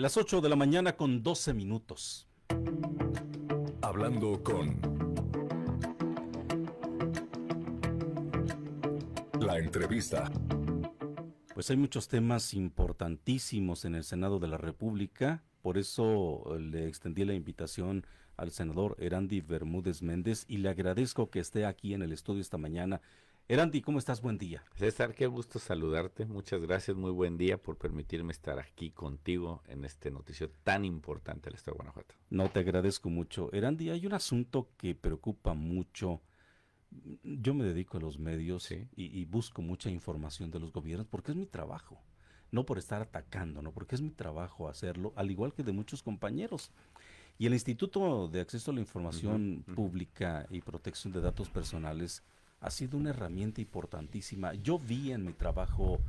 Las 8 de la mañana con 12 minutos. Hablando con... La entrevista. Pues hay muchos temas importantísimos en el Senado de la República. Por eso eh, le extendí la invitación al senador Erandi Bermúdez Méndez y le agradezco que esté aquí en el estudio esta mañana Erandi, ¿cómo estás? Buen día. César, qué gusto saludarte. Muchas gracias, muy buen día por permitirme estar aquí contigo en este noticio tan importante del Estado de Guanajuato. No, te agradezco mucho. Erandi, hay un asunto que preocupa mucho. Yo me dedico a los medios y, busco mucha información de los gobiernos porque es mi trabajo. No por estar atacando, no porque es mi trabajo hacerlo, al igual que de muchos compañeros. Y el Instituto de Acceso a la Información Pública y Protección de Datos Personales ha sido una herramienta importantísima. Yo vi en mi trabajo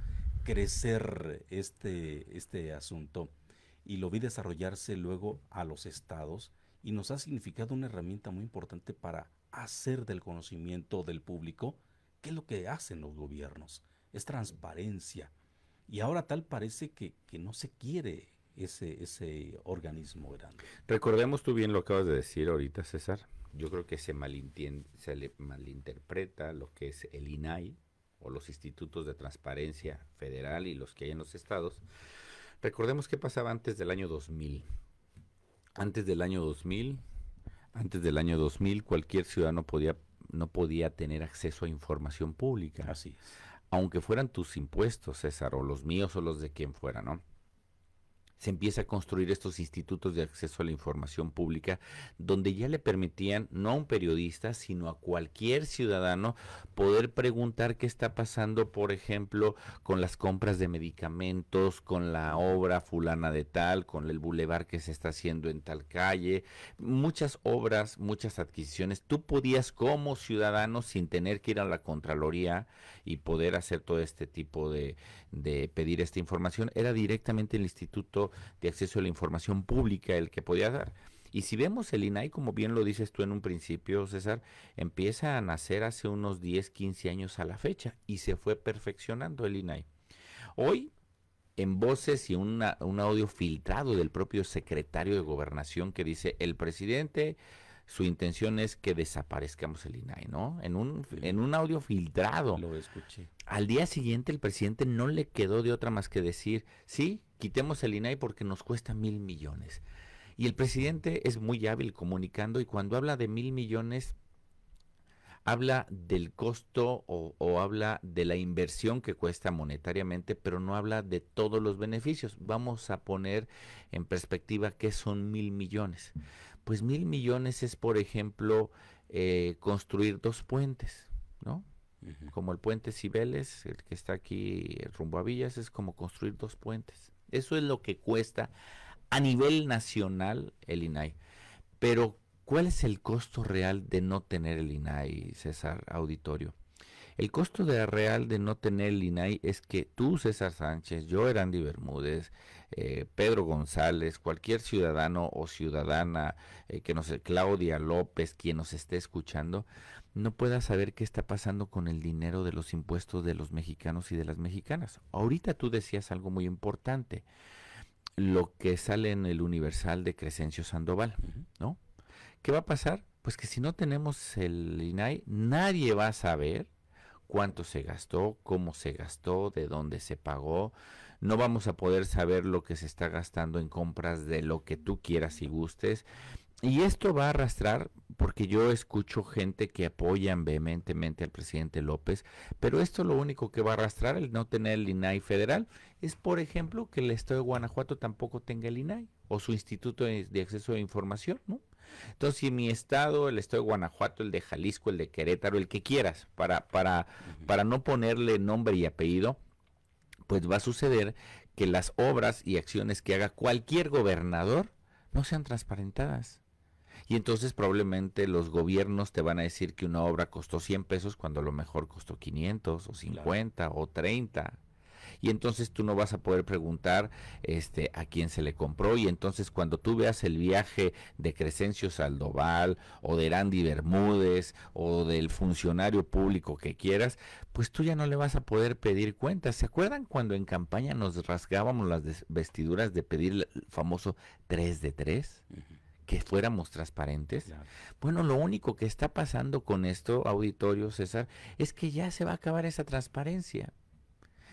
crecer este, este asunto y lo vi desarrollarse luego a los estados y nos ha significado una herramienta muy importante para hacer del conocimiento del público qué es lo que hacen los gobiernos. Es transparencia. Y ahora tal parece que, no se quiere ese, ese organismo grande. Recordemos, tú bien lo que acabas de decir ahorita, César, yo creo que se, se le malinterpreta lo que es el INAI o los institutos de transparencia federal y los que hay en los estados. Recordemos qué pasaba antes del año 2000. Antes del año 2000, antes del año 2000 cualquier ciudadano podía no podía tener acceso a información pública. Así Aunque fueran tus impuestos, César, o los míos o los de quien fuera, ¿no? se empieza a construir estos institutos de acceso a la información pública, donde ya le permitían, no a un periodista, sino a cualquier ciudadano, poder preguntar qué está pasando, por ejemplo, con las compras de medicamentos, con la obra fulana de tal, con el bulevar que se está haciendo en tal calle, muchas obras, muchas adquisiciones. Tú podías como ciudadano, sin tener que ir a la Contraloría y poder hacer todo este tipo de, de pedir esta información, era directamente el instituto de acceso a la información pública el que podía dar. Y si vemos el INAI, como bien lo dices tú en un principio, César, empieza a nacer hace unos 10, 15 años a la fecha y se fue perfeccionando el INAI. Hoy, en voces y un audio filtrado del propio secretario de gobernación que dice, el presidente, su intención es que desaparezcamos el INAI, ¿no? En un, en un audio filtrado. Lo escuché. Al día siguiente el presidente no le quedó de otra más que decir, sí, quitemos el INAI porque nos cuesta mil millones. Y el presidente es muy hábil comunicando y cuando habla de mil millones, habla del costo o, habla de la inversión que cuesta monetariamente, pero no habla de todos los beneficios. Vamos a poner en perspectiva qué son mil millones. Pues mil millones es, por ejemplo, eh, construir dos puentes, ¿no? Como el puente Cibeles, el que está aquí rumbo a Villas, es como construir dos puentes. Eso es lo que cuesta a nivel nacional el INAI. Pero, ¿cuál es el costo real de no tener el INAI, César Auditorio? El costo real de no tener el INAI es que tú, César Sánchez, yo, Erandi Bermúdez, eh, Pedro González, cualquier ciudadano o ciudadana eh, que no sé, Claudia López, quien nos esté escuchando, no pueda saber qué está pasando con el dinero de los impuestos de los mexicanos y de las mexicanas. Ahorita tú decías algo muy importante, lo que sale en el Universal de Crescencio Sandoval, ¿no? ¿Qué va a pasar? Pues que si no tenemos el INAI, nadie va a saber cuánto se gastó, cómo se gastó, de dónde se pagó. No vamos a poder saber lo que se está gastando en compras de lo que tú quieras y gustes y esto va a arrastrar, porque yo escucho gente que apoyan vehementemente al presidente López, pero esto lo único que va a arrastrar el no tener el INAI federal es, por ejemplo, que el Estado de Guanajuato tampoco tenga el INAI o su Instituto de Acceso a Información, Entonces, si mi estado, el estado de Guanajuato, el de Jalisco, el de Querétaro, el que quieras, para, para, para no ponerle nombre y apellido, pues va a suceder que las obras y acciones que haga cualquier gobernador no sean transparentadas. Y entonces probablemente los gobiernos te van a decir que una obra costó 100 pesos cuando a lo mejor costó 500 o 50 o 30. Y entonces tú no vas a poder preguntar este, a quién se le compró. Y entonces cuando tú veas el viaje de Crescencio Saldoval o de Randy Bermúdez o del funcionario público que quieras, pues tú ya no le vas a poder pedir cuentas. ¿Se acuerdan cuando en campaña nos rasgábamos las vestiduras de pedir el famoso 3 de 3? que fuéramos transparentes. Bueno, lo único que está pasando con esto, auditorio César, es que ya se va a acabar esa transparencia.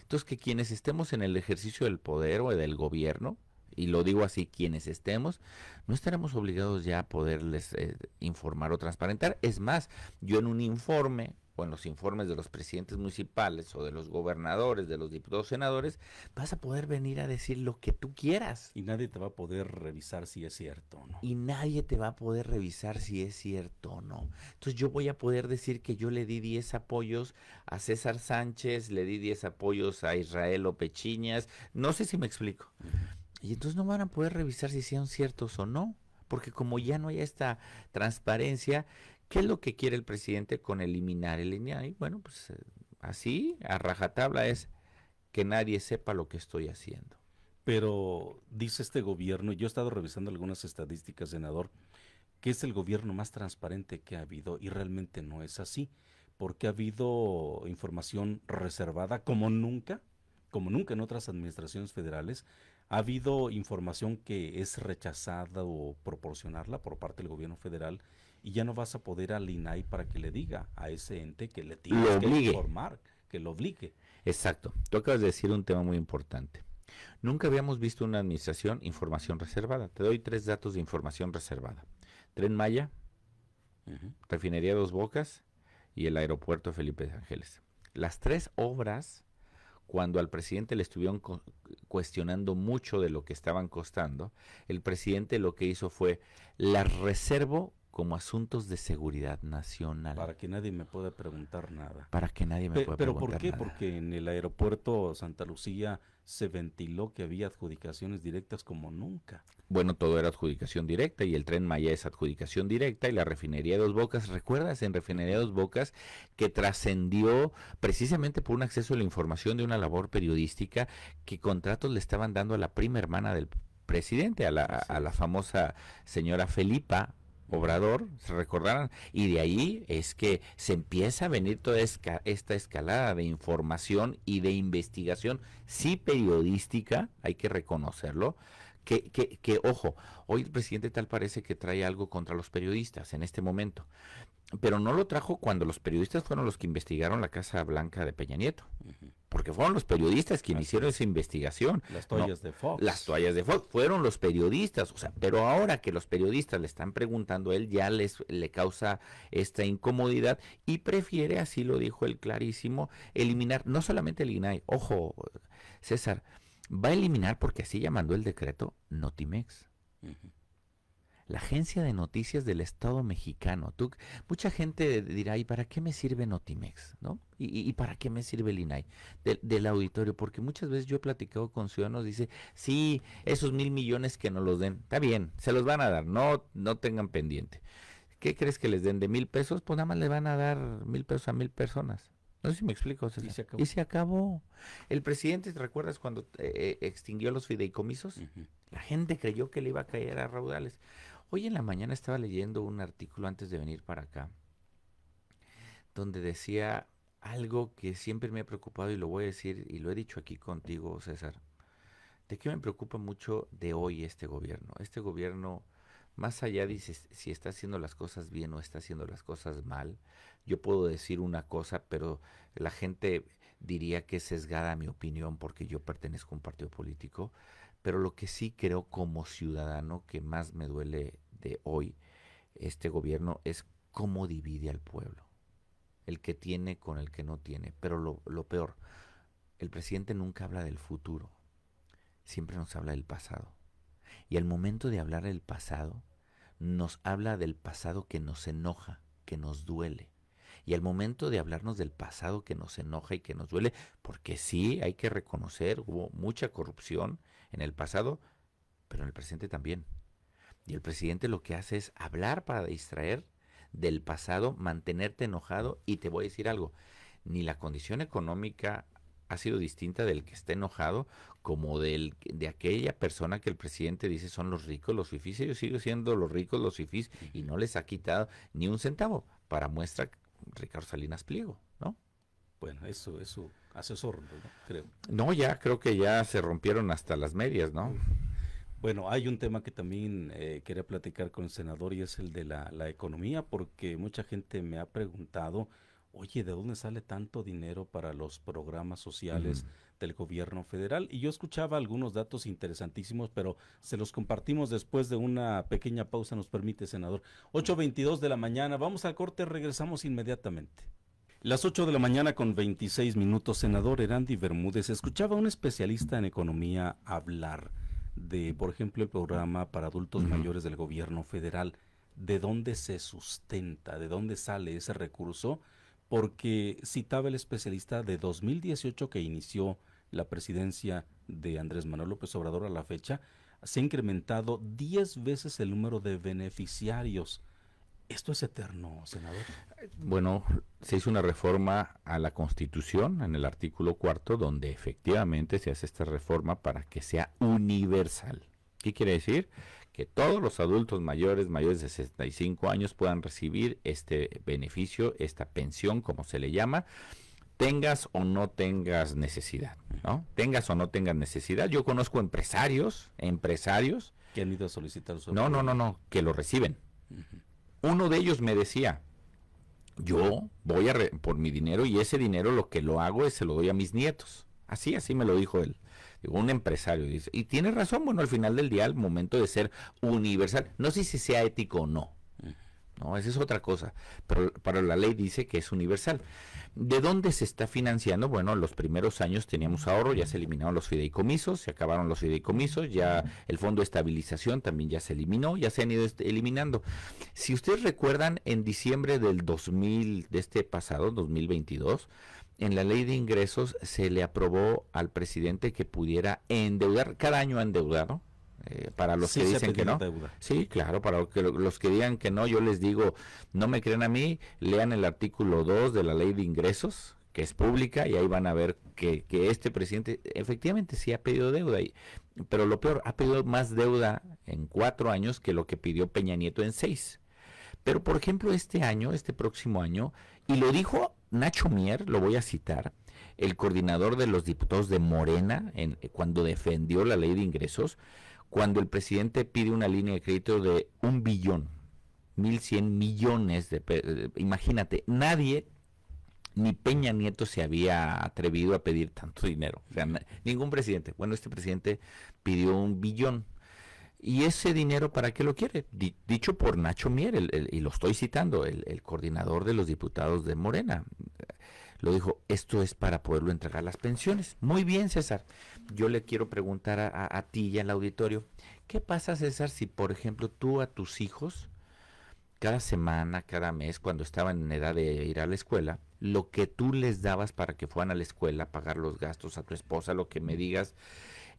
Entonces, que quienes estemos en el ejercicio del poder o del gobierno, y lo digo así, quienes estemos, no estaremos obligados ya a poderles eh, informar o transparentar. Es más, yo en un informe en los informes de los presidentes municipales o de los gobernadores, de los diputados senadores, vas a poder venir a decir lo que tú quieras. Y nadie te va a poder revisar si es cierto o no. Y nadie te va a poder revisar si es cierto o no. Entonces yo voy a poder decir que yo le di 10 apoyos a César Sánchez, le di 10 apoyos a Israel Opechiñas, no sé si me explico. Y entonces no van a poder revisar si sean ciertos o no porque como ya no hay esta transparencia, ¿Qué es lo que quiere el presidente con eliminar el INAI? E bueno, pues eh, así, a rajatabla es que nadie sepa lo que estoy haciendo. Pero dice este gobierno, y yo he estado revisando algunas estadísticas, senador, que es el gobierno más transparente que ha habido y realmente no es así, porque ha habido información reservada como nunca, como nunca en otras administraciones federales, ha habido información que es rechazada o proporcionarla por parte del gobierno federal y ya no vas a poder al INAI para que le diga a ese ente que le tiene que informar, que lo obligue. Exacto. Tú acabas de decir un tema muy importante. Nunca habíamos visto una administración información reservada. Te doy tres datos de información reservada. Tren Maya, Refinería Dos Bocas y el aeropuerto Felipe Ángeles. Las tres obras, cuando al presidente le estuvieron cuestionando mucho de lo que estaban costando, el presidente lo que hizo fue, las reservo como asuntos de seguridad nacional. Para que nadie me pueda preguntar nada. Para que nadie me pueda preguntar nada. ¿Pero por qué? Porque en el aeropuerto Santa Lucía se ventiló que había adjudicaciones directas como nunca. Bueno, todo era adjudicación directa y el tren Maya es adjudicación directa y la refinería de Dos Bocas, ¿recuerdas en refinería Dos Bocas que trascendió precisamente por un acceso a la información de una labor periodística que contratos le estaban dando a la prima hermana del presidente, a la, a la famosa señora Felipa Obrador, se recordarán, y de ahí es que se empieza a venir toda esta escalada de información y de investigación, sí periodística, hay que reconocerlo, que, que, que ojo, hoy el presidente tal parece que trae algo contra los periodistas en este momento, pero no lo trajo cuando los periodistas fueron los que investigaron la Casa Blanca de Peña Nieto porque fueron los periodistas quienes hicieron esa investigación. Las toallas de Fox. Las toallas de Fox, fueron los periodistas, o pero ahora que los periodistas le están preguntando, a él ya les le causa esta incomodidad y prefiere, así lo dijo el clarísimo, eliminar, no solamente el INAI, ojo, César, va a eliminar, porque así llamando el decreto, Notimex la agencia de noticias del Estado mexicano. Tú, mucha gente dirá, ¿y para qué me sirve Notimex? ¿No? ¿Y, para qué me sirve el INAI del auditorio? Porque muchas veces yo he platicado con ciudadanos, dice, sí, esos mil millones que no los den, está bien, se los van a dar, no, no tengan pendiente. ¿Qué crees que les den de mil pesos? Pues nada más le van a dar mil pesos a mil personas. No sé si me explico. Y se acabó. El presidente, ¿te recuerdas cuando eh, eh, extinguió los fideicomisos? La gente creyó que le iba a caer a raudales. Hoy en la mañana estaba leyendo un artículo antes de venir para acá, donde decía algo que siempre me ha preocupado y lo voy a decir y lo he dicho aquí contigo, César, de que me preocupa mucho de hoy este gobierno. Este gobierno, más allá de si, si está haciendo las cosas bien o está haciendo las cosas mal, yo puedo decir una cosa, pero la gente diría que es sesgada mi opinión porque yo pertenezco a un partido político. Pero lo que sí creo como ciudadano que más me duele de hoy este gobierno es cómo divide al pueblo. El que tiene con el que no tiene. Pero lo, peor, el presidente nunca habla del futuro. Siempre nos habla del pasado. Y al momento de hablar del pasado, nos habla del pasado que nos enoja, que nos duele. Y al momento de hablarnos del pasado que nos enoja y que nos duele, porque sí, hay que reconocer, hubo mucha corrupción en el pasado, pero en el presente también. Y el presidente lo que hace es hablar para distraer del pasado, mantenerte enojado y te voy a decir algo, ni la condición económica ha sido distinta del que está enojado como del, de aquella persona que el presidente dice son los ricos, los fifís, ellos siguen siendo los ricos, los fifís y no les ha quitado ni un centavo para muestra Ricardo Salinas Pliego, ¿no? Bueno, eso, eso asesor, creo. No, ya creo que ya se rompieron hasta las medias, ¿no? Bueno, hay un tema que también eh, quería platicar con el senador y es el de la, economía, porque mucha gente me ha preguntado, oye, ¿de dónde sale tanto dinero para los programas sociales del gobierno federal? Y yo escuchaba algunos datos interesantísimos, pero se los compartimos después de una pequeña pausa, nos permite, senador. 8.22 de la mañana, vamos al corte, regresamos inmediatamente. Las 8 de la mañana con 26 minutos, senador Erandi Bermúdez, escuchaba a un especialista en economía hablar de, por ejemplo, el programa para adultos mayores del gobierno federal, de dónde se sustenta, de dónde sale ese recurso, porque citaba el especialista de 2018 que inició la presidencia de Andrés Manuel López Obrador a la fecha, se ha incrementado 10 veces el número de beneficiarios ¿Esto es eterno, senador? Bueno, se hizo una reforma a la Constitución en el artículo cuarto, donde efectivamente se hace esta reforma para que sea universal. ¿Qué quiere decir? Que todos los adultos mayores, mayores de 65 años, puedan recibir este beneficio, esta pensión, como se le llama, tengas o no tengas necesidad, ¿no? Tengas o no tengas necesidad. Yo conozco empresarios, empresarios. Que han ido a solicitar No, no, no, no, que lo reciben. Uno de ellos me decía, yo voy a por mi dinero y ese dinero lo que lo hago es se lo doy a mis nietos. Así, así me lo dijo él. un empresario dice, y tiene razón, bueno, al final del día, al momento de ser universal, no sé si sea ético o no, no, esa es otra cosa, pero, la ley dice que es universal. ¿De dónde se está financiando? Bueno, los primeros años teníamos ahorro, ya se eliminaron los fideicomisos, se acabaron los fideicomisos, ya el fondo de estabilización también ya se eliminó, ya se han ido eliminando. Si ustedes recuerdan, en diciembre del 2000, de este pasado, 2022, en la ley de ingresos se le aprobó al presidente que pudiera endeudar, cada año ha endeudado, eh, para los que dicen que no. Sí, claro, para que, los que digan que no, yo les digo, no me crean a mí, lean el artículo 2 de la ley de ingresos, que es pública, y ahí van a ver que, que este presidente efectivamente sí ha pedido deuda, y, pero lo peor, ha pedido más deuda en cuatro años que lo que pidió Peña Nieto en seis. Pero, por ejemplo, este año, este próximo año, y lo dijo Nacho Mier, lo voy a citar, el coordinador de los diputados de Morena, en, cuando defendió la ley de ingresos, cuando el presidente pide una línea de crédito de un billón, 1.100 millones de Imagínate, nadie, ni Peña Nieto se había atrevido a pedir tanto dinero. O sea, ningún presidente. Bueno, este presidente pidió un billón. ¿Y ese dinero para qué lo quiere? dicho por Nacho Mier, el, y lo estoy citando, el, el coordinador de los diputados de Morena. Lo dijo, esto es para poderlo entregar las pensiones. Muy bien, César yo le quiero preguntar a, ti y al auditorio, ¿qué pasa César si por ejemplo tú a tus hijos, cada semana, cada mes, cuando estaban en edad de ir a la escuela, lo que tú les dabas para que fueran a la escuela, pagar los gastos a tu esposa, lo que me digas,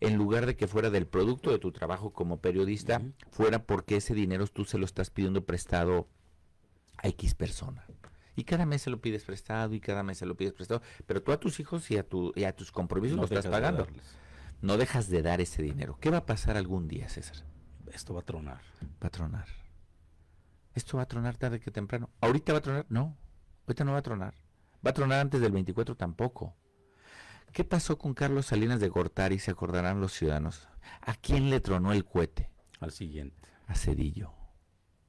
en lugar de que fuera del producto de tu trabajo como periodista, fuera porque ese dinero tú se lo estás pidiendo prestado a X persona y cada mes se lo pides prestado y cada mes se lo pides prestado, pero tú a tus hijos y a, tus compromisos no estás pagando. no dejas de dar ese dinero. ¿Qué va a pasar algún día, César? Esto va a tronar. Va a tronar. Esto va a tronar tarde que temprano. ¿Ahorita va a tronar? No. Ahorita no va a tronar. Va a tronar antes del 24 tampoco. ¿Qué pasó con Carlos Salinas de Gortari? Se acordarán los ciudadanos. ¿A quién le tronó el cohete? Al siguiente. A Cedillo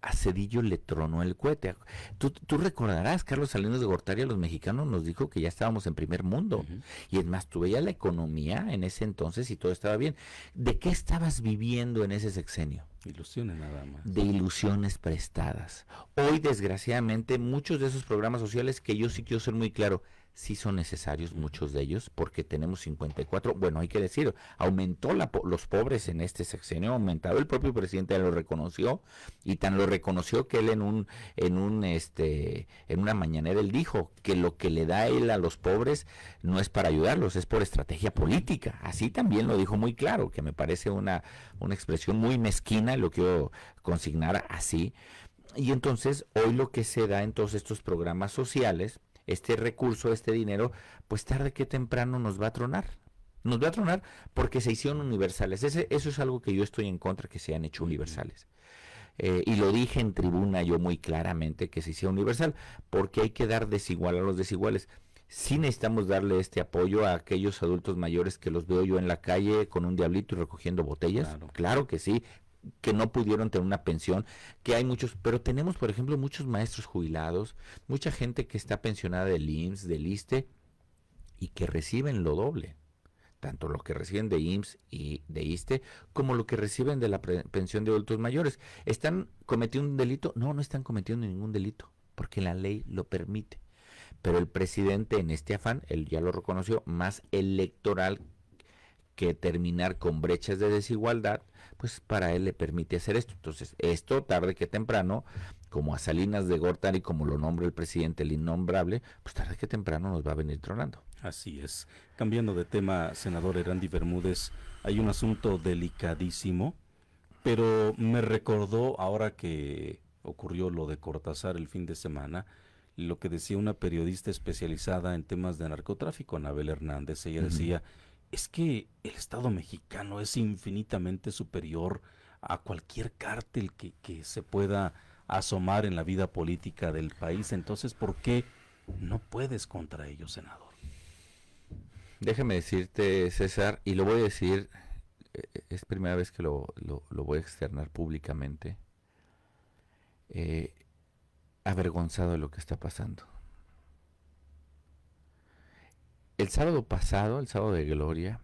a Cedillo le tronó el cohete. Tú, recordarás, Carlos Salinas de Gortari a los mexicanos nos dijo que ya estábamos en primer mundo. Y es más, tú veías la economía en ese entonces y todo estaba bien. ¿De qué estabas viviendo en ese sexenio? Ilusiones nada más. De ilusiones prestadas. Hoy, desgraciadamente, muchos de esos programas sociales que yo sí quiero ser muy claro, sí son necesarios muchos de ellos porque tenemos 54, bueno, hay que decir, aumentó la, los pobres en este sexenio, aumentado, el propio presidente lo reconoció y tan lo reconoció que él en un en un este en una mañanera él dijo que lo que le da él a los pobres no es para ayudarlos, es por estrategia política. Así también lo dijo muy claro, que me parece una una expresión muy mezquina, lo quiero consignar así. Y entonces hoy lo que se da en todos estos programas sociales este recurso, este dinero, pues tarde que temprano nos va a tronar. Nos va a tronar porque se hicieron universales. Ese, eso es algo que yo estoy en contra, que se han hecho universales. Eh, y lo dije en tribuna yo muy claramente que se hiciera universal, porque hay que dar desigual a los desiguales. Sí necesitamos darle este apoyo a aquellos adultos mayores que los veo yo en la calle con un diablito y recogiendo botellas. claro que sí, que no pudieron tener una pensión, que hay muchos, pero tenemos, por ejemplo, muchos maestros jubilados, mucha gente que está pensionada del IMSS, del ISTE, y que reciben lo doble, tanto lo que reciben de IMSS y de ISTE, como lo que reciben de la pensión de adultos mayores. ¿Están cometiendo un delito? No, no están cometiendo ningún delito, porque la ley lo permite. Pero el presidente en este afán, él ya lo reconoció, más electoral que terminar con brechas de desigualdad, pues para él le permite hacer esto. Entonces, esto tarde que temprano, como a Salinas de Gortari, como lo nombra el presidente, el innombrable, pues tarde que temprano nos va a venir tronando. Así es. Cambiando de tema, senador Erandi Bermúdez, hay un asunto delicadísimo, pero me recordó ahora que ocurrió lo de Cortázar el fin de semana, lo que decía una periodista especializada en temas de narcotráfico, Anabel Hernández. Ella decía es que el Estado mexicano es infinitamente superior a cualquier cártel que, se pueda asomar en la vida política del país. Entonces, ¿por qué no puedes contra ellos, senador? Déjame decirte, César, y lo voy a decir, eh, eh, es primera vez que lo, lo, voy a externar públicamente, eh, avergonzado de lo que está pasando. El sábado pasado, el sábado de gloria,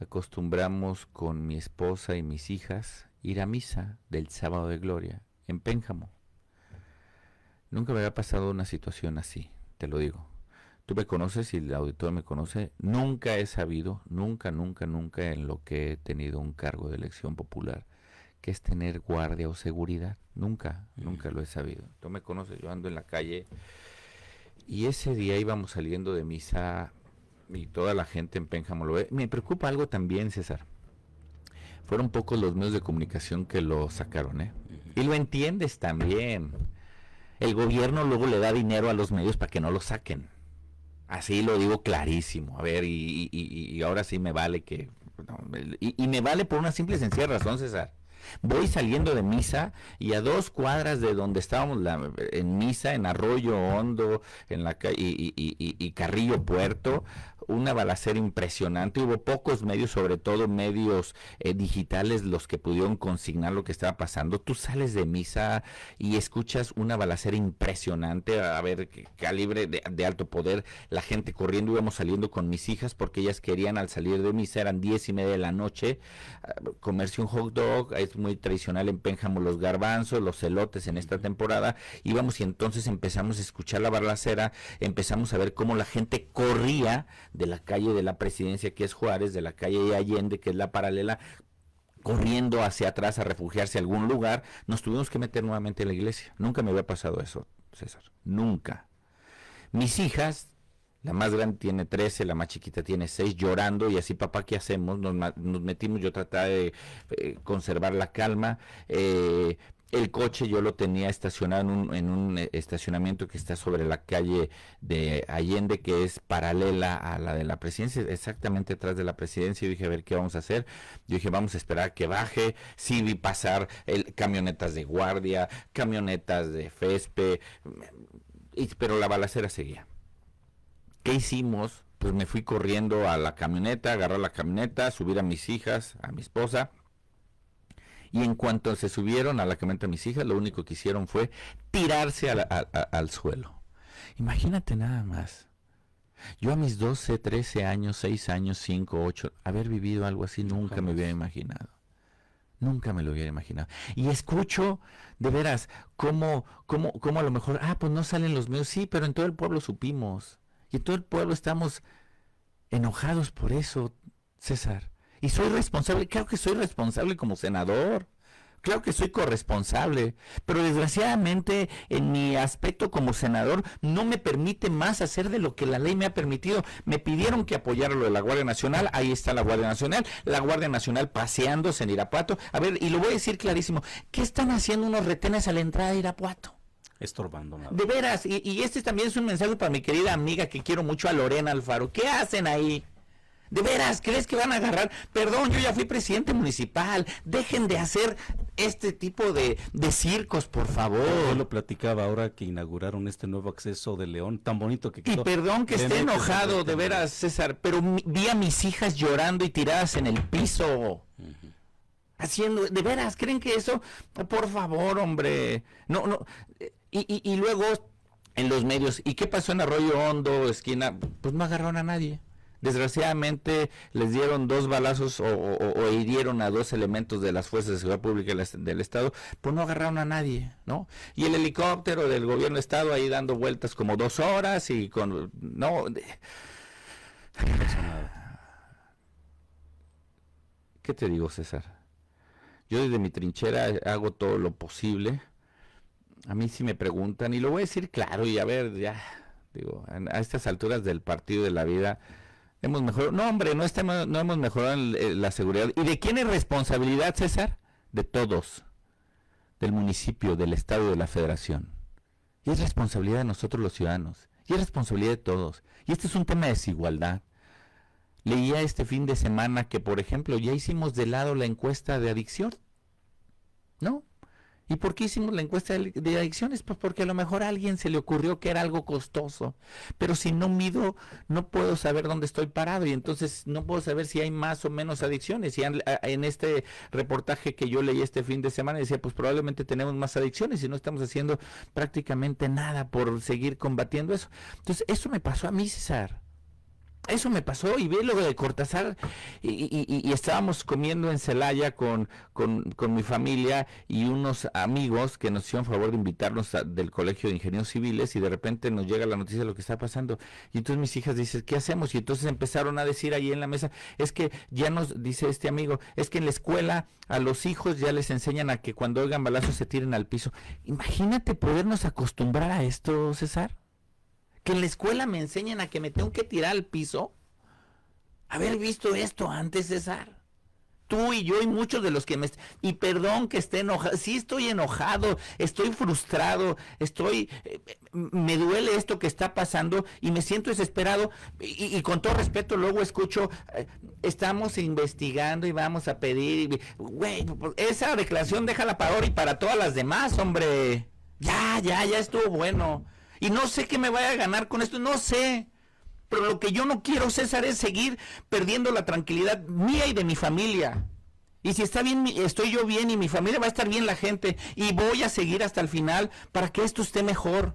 acostumbramos con mi esposa y mis hijas ir a misa del sábado de gloria en Pénjamo. Nunca me había pasado una situación así, te lo digo. Tú me conoces y el auditor me conoce. Nunca he sabido, nunca, nunca, nunca en lo que he tenido un cargo de elección popular, que es tener guardia o seguridad. Nunca, mm. nunca lo he sabido. Tú me conoces, yo ando en la calle. Y ese día íbamos saliendo de misa y toda la gente en Pénjamo lo ve. Me preocupa algo también, César. Fueron pocos los medios de comunicación que lo sacaron, ¿eh? Y lo entiendes también. El gobierno luego le da dinero a los medios para que no lo saquen. Así lo digo clarísimo. A ver, y, ahora sí me vale que... y, me vale por una simple y sencilla razón, César. Voy saliendo de misa y a dos cuadras de donde estábamos en misa, en Arroyo Hondo, en la y, y Carrillo Puerto, una balacera impresionante. Hubo pocos medios, sobre todo medios eh, digitales, los que pudieron consignar lo que estaba pasando. Tú sales de misa y escuchas una balacera impresionante, a ver, calibre de, alto poder, la gente corriendo, íbamos saliendo con mis hijas porque ellas querían al salir de misa, eran diez y media de la noche, eh, comerse un hot dog, es muy tradicional en Pénjamo los garbanzos, los celotes en esta temporada, íbamos y entonces empezamos a escuchar la balacera, empezamos a ver cómo la gente corría de la calle de la Presidencia, que es Juárez, de la calle Allende, que es la paralela, corriendo hacia atrás a refugiarse a algún lugar, nos tuvimos que meter nuevamente en la iglesia. Nunca me había pasado eso, César. Nunca. Mis hijas, la más grande tiene 13, la más chiquita tiene 6, llorando y así, papá, ¿qué hacemos? Nos, metimos, yo trataba de eh, conservar la calma, eh, el coche yo lo tenía estacionado en un, eh, estacionamiento que está sobre la calle de Allende, que es paralela a la de la presidencia, exactamente atrás de la presidencia. Yo dije, a ver, ¿qué vamos a hacer? Yo dije, vamos a esperar que baje. Sí vi pasar el, camionetas de guardia, camionetas de FESPE, pero la balacera seguía. ¿Qué hicimos? Pues me fui corriendo a la camioneta, agarrar la camioneta, subir a mis hijas, a mi esposa y en cuanto se subieron a la camioneta de mis hijas, lo único que hicieron fue tirarse al suelo. Imagínate nada más. Yo a mis 12, 13 años, 6 años, 5, 8, haber vivido algo así nunca me hubiera imaginado. Nunca me lo hubiera imaginado. Y escucho, de veras, cómo, cómo, cómo a lo mejor, ah, pues no salen los míos. Sí, pero en todo el pueblo supimos. Y en todo el pueblo estamos enojados por eso, César. Y soy responsable, creo que soy responsable como senador. Claro que soy corresponsable, pero desgraciadamente en mi aspecto como senador no me permite más hacer de lo que la ley me ha permitido. Me pidieron que apoyara lo de la Guardia Nacional, ahí está la Guardia Nacional, la Guardia Nacional paseándose en Irapuato. A ver, y lo voy a decir clarísimo, ¿qué están haciendo unos retenes a la entrada de Irapuato? Estorbando nada. De veras, y, y este también es un mensaje para mi querida amiga que quiero mucho a Lorena Alfaro. ¿Qué hacen ahí? ¿De veras crees que van a agarrar? Perdón, yo ya fui presidente municipal. Dejen de hacer este tipo de, circos, por favor. Yo lo platicaba ahora que inauguraron este nuevo acceso de León, tan bonito que quedó. Y perdón que esté enojado, de veras, César, pero vi a mis hijas llorando y tiradas en el piso. Haciendo, de veras, ¿creen que eso? Por favor, hombre. No, no. y, y luego en los medios, ¿y qué pasó en Arroyo Hondo, esquina? Pues no agarraron a nadie. Desgraciadamente les dieron dos balazos o, hirieron a dos elementos de las fuerzas de seguridad pública del Estado, pues no agarraron a nadie, ¿no? Y el helicóptero del gobierno de Estado ahí dando vueltas como dos horas y con... No... ¿Qué te digo, César? Yo desde mi trinchera hago todo lo posible. A mí sí me preguntan y lo voy a decir claro y a ver, ya, digo, a estas alturas del partido de la vida Hemos mejorado. No, hombre, no, no hemos mejorado la seguridad. ¿Y de quién es responsabilidad, César? De todos. Del municipio, del Estado, de la Federación. Y es responsabilidad de nosotros los ciudadanos. Y es responsabilidad de todos. Y este es un tema de desigualdad. Leía este fin de semana que, por ejemplo, ya hicimos de lado la encuesta de adicción. ¿No? ¿Y por qué hicimos la encuesta de adicciones? Pues porque a lo mejor a alguien se le ocurrió que era algo costoso, pero si no mido, no puedo saber dónde estoy parado y entonces no puedo saber si hay más o menos adicciones. Y en este reportaje que yo leí este fin de semana decía, pues probablemente tenemos más adicciones y no estamos haciendo prácticamente nada por seguir combatiendo eso. Entonces, eso me pasó a mí, César. Eso me pasó y vi luego de Cortázar y, estábamos comiendo en Celaya con, mi familia y unos amigos que nos hicieron favor de invitarnos del Colegio de Ingenieros Civiles y de repente nos llega la noticia de lo que está pasando. Y entonces mis hijas dicen, ¿qué hacemos? Y entonces empezaron a decir ahí en la mesa, es que ya nos dice este amigo, es que en la escuela a los hijos ya les enseñan a que cuando oigan balazos se tiren al piso. Imagínate podernos acostumbrar a esto, César que en la escuela me enseñen a que me tengo que tirar al piso. Haber visto esto antes, César. Tú y yo y muchos de los que me... Y perdón que esté enojado. Sí estoy enojado, estoy frustrado, estoy... Eh, me duele esto que está pasando y me siento desesperado. Y, con todo respeto luego escucho, eh, estamos investigando y vamos a pedir... Güey, esa declaración déjala para ahora y para todas las demás, hombre. Ya, ya, ya estuvo bueno. Y no sé qué me vaya a ganar con esto, no sé. Pero lo que yo no quiero, César, es seguir perdiendo la tranquilidad mía y de mi familia. Y si está bien, estoy yo bien y mi familia va a estar bien la gente y voy a seguir hasta el final para que esto esté mejor.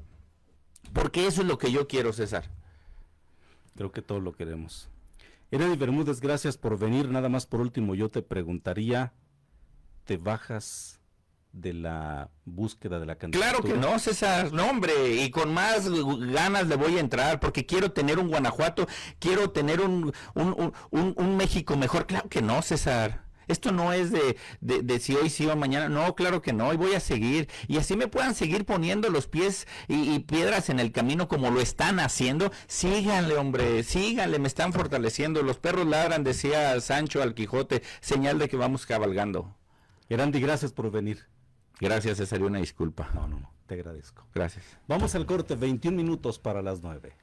Porque eso es lo que yo quiero, César. Creo que todos lo queremos. Eredi Bermúdez, gracias por venir. Nada más por último, yo te preguntaría, ¿te bajas de la búsqueda de la candidatura? Claro que no, César, no hombre, y con más ganas le voy a entrar porque quiero tener un Guanajuato, quiero tener un, un, un, un México mejor. Claro que no, César. Esto no es de, de, de, si hoy sí o mañana. No, claro que no. Y voy a seguir. Y así me puedan seguir poniendo los pies y, piedras en el camino como lo están haciendo. Síganle, hombre. Síganle. Me están fortaleciendo. Los perros ladran, decía Sancho al Quijote. Señal de que vamos cabalgando. grande gracias por venir. Gracias, César, una disculpa. No, no, no, te agradezco. Gracias. Vamos al corte, 21 minutos para las 9.